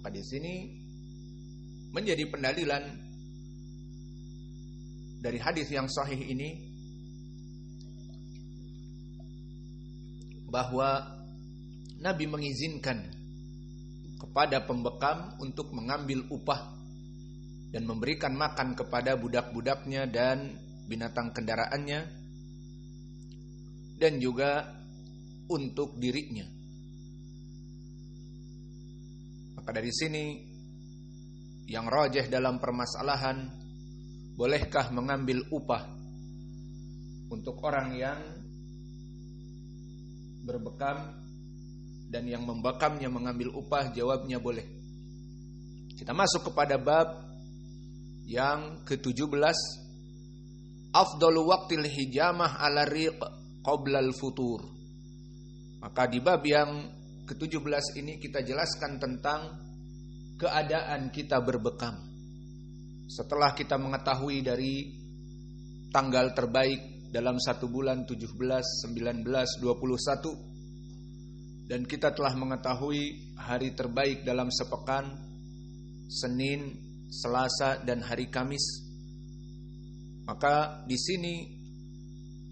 Maka di sini menjadi pendalilan dari hadis yang sahih ini bahwa Nabi mengizinkan kepada pembekam untuk mengambil upah dan memberikan makan kepada budak-budaknya dan binatang kendaraannya dan juga untuk dirinya Maka dari sini yang rojeh dalam permasalahan bolehkah mengambil upah untuk orang yang berbekam dan yang membekamnya mengambil upah jawabnya boleh. Kita masuk kepada bab yang ke-17 Afdalu waqtil hijamah ala riq qoblal futur Maka di bab yang ke-17 ini kita jelaskan tentang keadaan kita berbekam. Setelah kita mengetahui dari tanggal terbaik dalam satu bulan 17, 19, 21 dan kita telah mengetahui hari terbaik dalam sepekan Senin, Selasa dan hari Kamis. Maka di sini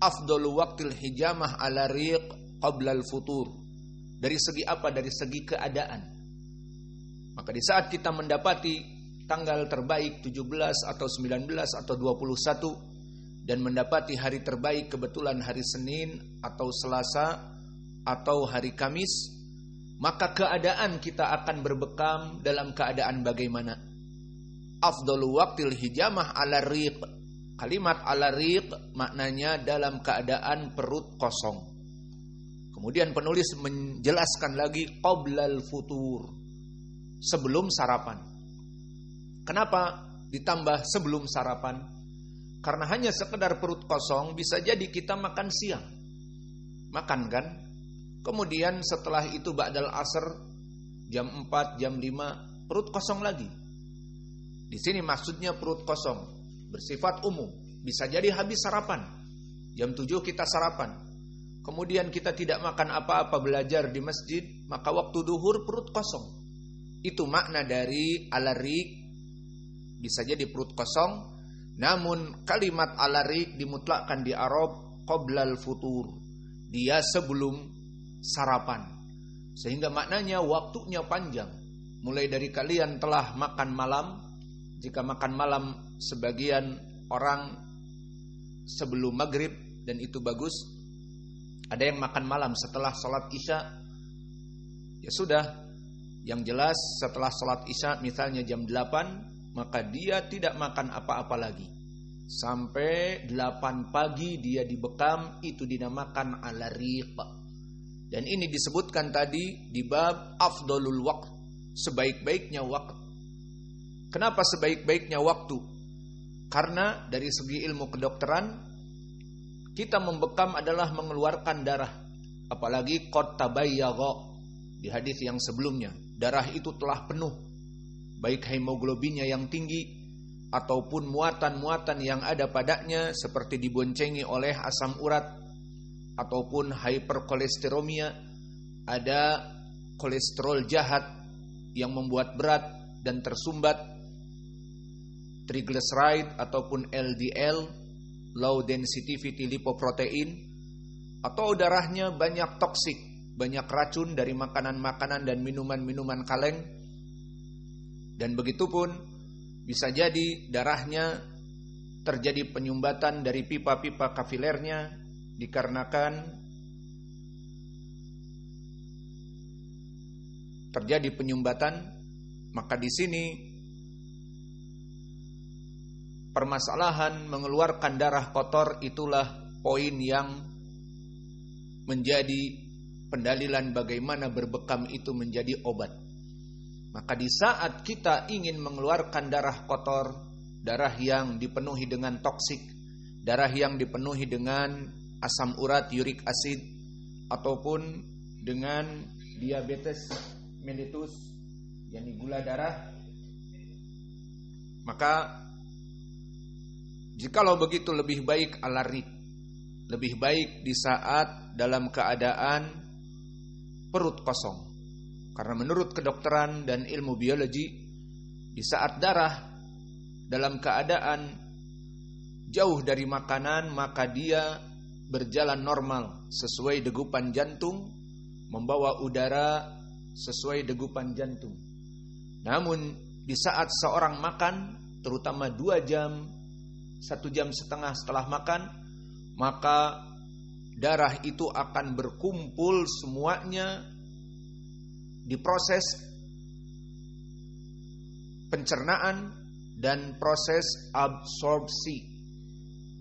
afdol Waktil hijamah ala riq qabla al-futur. Dari segi apa? Dari segi keadaan maka di saat kita mendapati tanggal terbaik 17 atau 19 atau 21 dan mendapati hari terbaik kebetulan hari Senin atau Selasa atau hari Kamis, maka keadaan kita akan berbekam dalam keadaan bagaimana? Afdalu waktil hijamah ala riq. Kalimat ala riq maknanya dalam keadaan perut kosong. Kemudian penulis menjelaskan lagi qoblal futur sebelum sarapan. Kenapa ditambah sebelum sarapan? Karena hanya sekedar perut kosong bisa jadi kita makan siang. Makan kan? Kemudian setelah itu ba'dal asr jam 4, jam 5 perut kosong lagi. Di sini maksudnya perut kosong bersifat umum. Bisa jadi habis sarapan. Jam 7 kita sarapan, kemudian kita tidak makan apa-apa belajar di masjid, maka waktu duhur perut kosong. Itu makna dari alarik bisa jadi perut kosong. Namun kalimat alarik dimutlakkan di Arab qoblal futur. Dia sebelum sarapan. Sehingga maknanya waktunya panjang. Mulai dari kalian telah makan malam. Jika makan malam sebagian orang sebelum maghrib dan itu bagus. Ada yang makan malam setelah sholat isya. Ya sudah, yang jelas setelah sholat isya misalnya jam 8 maka dia tidak makan apa-apa lagi. Sampai 8 pagi dia dibekam itu dinamakan ala riqa Dan ini disebutkan tadi di bab afdolul waktu sebaik-baiknya waktu. Kenapa sebaik-baiknya waktu? Karena dari segi ilmu kedokteran kita membekam adalah mengeluarkan darah, apalagi kota bayi di hadis yang sebelumnya darah itu telah penuh, baik hemoglobinnya yang tinggi ataupun muatan-muatan yang ada padanya seperti diboncengi oleh asam urat ataupun hiperkolesteromia, ada kolesterol jahat yang membuat berat dan tersumbat, triglyceride ataupun LDL, low density fatty lipoprotein, atau darahnya banyak toksik banyak racun dari makanan-makanan dan minuman-minuman kaleng. Dan begitu pun bisa jadi darahnya terjadi penyumbatan dari pipa-pipa kafilernya dikarenakan terjadi penyumbatan maka di sini permasalahan mengeluarkan darah kotor itulah poin yang menjadi pendalilan bagaimana berbekam itu menjadi obat. Maka di saat kita ingin mengeluarkan darah kotor, darah yang dipenuhi dengan toksik, darah yang dipenuhi dengan asam urat yurik asid ataupun dengan diabetes mellitus yakni gula darah maka jikalau begitu lebih baik alarik lebih baik di saat dalam keadaan perut kosong. Karena menurut kedokteran dan ilmu biologi, di saat darah dalam keadaan jauh dari makanan, maka dia berjalan normal sesuai degupan jantung, membawa udara sesuai degupan jantung. Namun di saat seorang makan, terutama dua jam, satu jam setengah setelah makan, maka darah itu akan berkumpul semuanya diproses pencernaan dan proses absorpsi.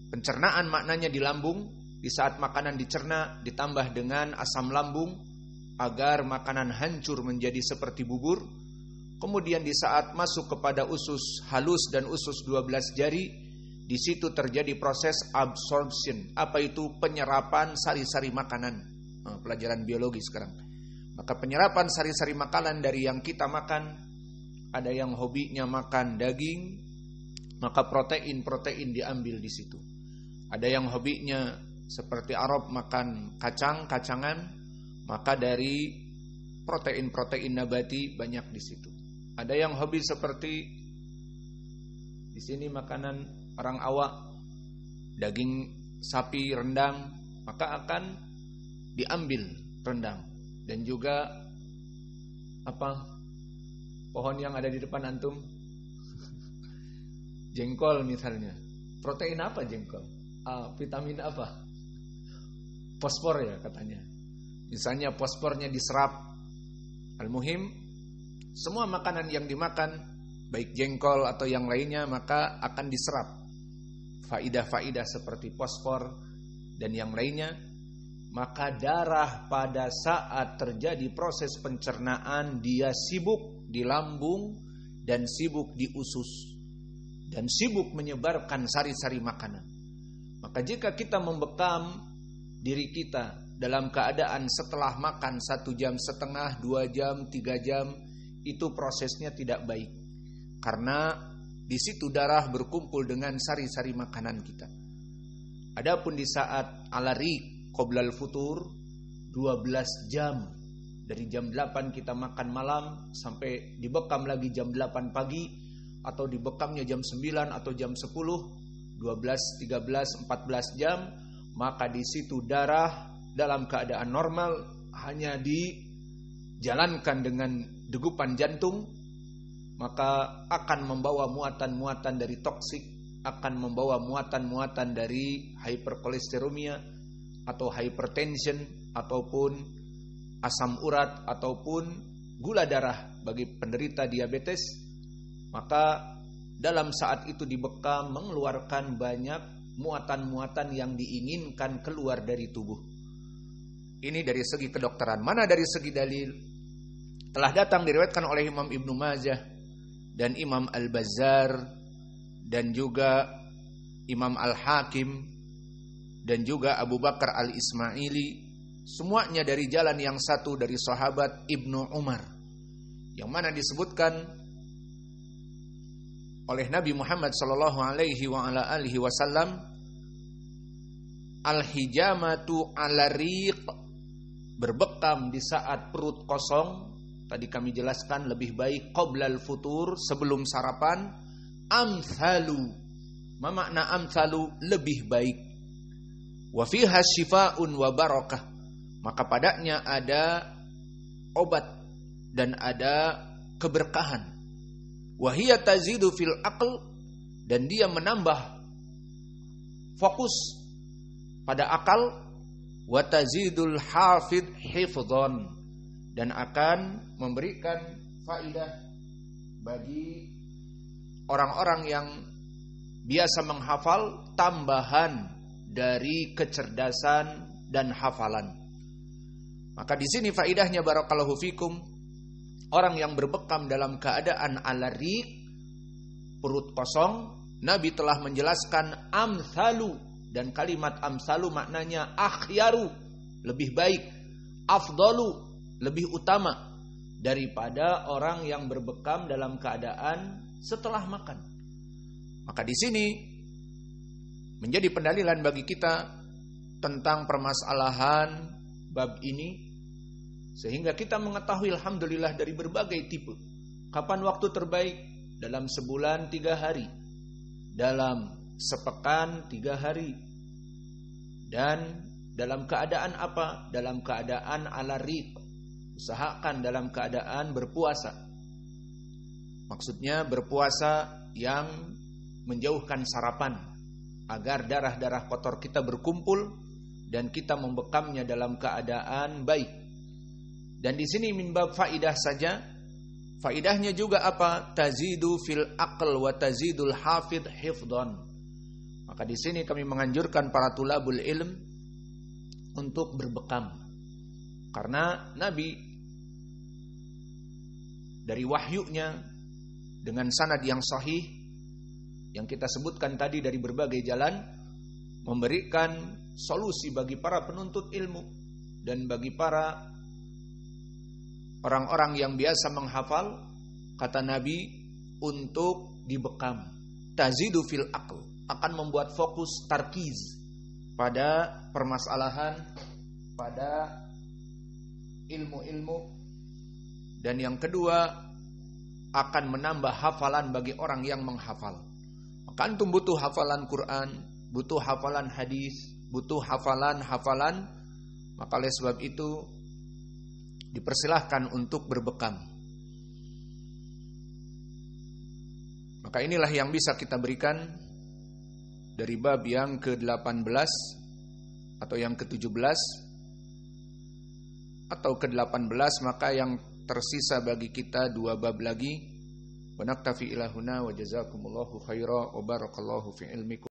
Pencernaan maknanya di lambung, di saat makanan dicerna ditambah dengan asam lambung agar makanan hancur menjadi seperti bubur. Kemudian di saat masuk kepada usus halus dan usus 12 jari, di situ terjadi proses absorption. Apa itu penyerapan sari-sari makanan? Ah, pelajaran biologi sekarang. Maka penyerapan sari-sari makanan dari yang kita makan, ada yang hobinya makan daging, maka protein-protein diambil di situ. Ada yang hobinya seperti Arab makan kacang, kacangan, maka dari protein-protein nabati banyak di situ. Ada yang hobi seperti di sini makanan orang awak, daging sapi rendang, maka akan diambil rendang dan juga apa pohon yang ada di depan antum jengkol misalnya protein apa jengkol ah, vitamin apa fosfor ya katanya misalnya fosfornya diserap al-muhim semua makanan yang dimakan baik jengkol atau yang lainnya maka akan diserap faidah-faidah seperti fosfor dan yang lainnya, maka darah pada saat terjadi proses pencernaan dia sibuk di lambung dan sibuk di usus dan sibuk menyebarkan sari-sari makanan. Maka jika kita membekam diri kita dalam keadaan setelah makan satu jam setengah, dua jam, tiga jam, itu prosesnya tidak baik. Karena di situ darah berkumpul dengan sari-sari makanan kita. Adapun di saat alari koblal futur 12 jam dari jam 8 kita makan malam sampai dibekam lagi jam 8 pagi atau dibekamnya jam 9 atau jam 10 12 13 14 jam maka di situ darah dalam keadaan normal hanya dijalankan dengan degupan jantung maka akan membawa muatan-muatan dari toksik, akan membawa muatan-muatan dari hyperkolesteremia atau hypertension ataupun asam urat ataupun gula darah bagi penderita diabetes, maka dalam saat itu dibekam mengeluarkan banyak muatan-muatan yang diinginkan keluar dari tubuh. Ini dari segi kedokteran. Mana dari segi dalil? Telah datang diriwayatkan oleh Imam Ibnu Majah dan Imam Al-Bazzar dan juga Imam Al-Hakim dan juga Abu Bakar Al-Ismaili semuanya dari jalan yang satu dari sahabat Ibnu Umar yang mana disebutkan oleh Nabi Muhammad sallallahu alaihi wa ala alihi wasallam al-hijamatu alariq berbekam di saat perut kosong Tadi kami jelaskan lebih baik qoblal futur sebelum sarapan amsalu. Ma makna amsalu lebih baik. Wa fiha syifaun wa barakah. Maka padanya ada obat dan ada keberkahan. Wahia tazidu fil akal dan dia menambah fokus pada akal wa tazidul hafid dan akan memberikan faidah bagi orang-orang yang biasa menghafal tambahan dari kecerdasan dan hafalan. Maka di sini faidahnya barakallahu fikum orang yang berbekam dalam keadaan alarik perut kosong Nabi telah menjelaskan amsalu dan kalimat amsalu maknanya akhyaru lebih baik afdalu lebih utama daripada orang yang berbekam dalam keadaan setelah makan. Maka di sini menjadi pendalilan bagi kita tentang permasalahan bab ini sehingga kita mengetahui alhamdulillah dari berbagai tipe. Kapan waktu terbaik? Dalam sebulan tiga hari, dalam sepekan tiga hari, dan dalam keadaan apa? Dalam keadaan alarik usahakan dalam keadaan berpuasa. Maksudnya berpuasa yang menjauhkan sarapan agar darah-darah kotor kita berkumpul dan kita membekamnya dalam keadaan baik. Dan di sini minbab faidah saja faidahnya juga apa? Tazidu fil aql wa tazidul hafid hifdon. Maka di sini kami menganjurkan para tulabul ilm untuk berbekam karena Nabi dari wahyunya dengan sanad yang sahih yang kita sebutkan tadi dari berbagai jalan memberikan solusi bagi para penuntut ilmu dan bagi para orang-orang yang biasa menghafal kata Nabi untuk dibekam tazidu fil akal akan membuat fokus tarkiz pada permasalahan pada ilmu-ilmu dan yang kedua akan menambah hafalan bagi orang yang menghafal. Maka antum butuh hafalan Quran, butuh hafalan hadis, butuh hafalan-hafalan. Maka oleh sebab itu dipersilahkan untuk berbekam. Maka inilah yang bisa kita berikan dari bab yang ke-18 atau yang ke-17 atau ke-18 maka yang tersisa bagi kita dua bab lagi. Wa naktafi ilahuna wa jazakumullahu khaira wa barakallahu fi ilmikum.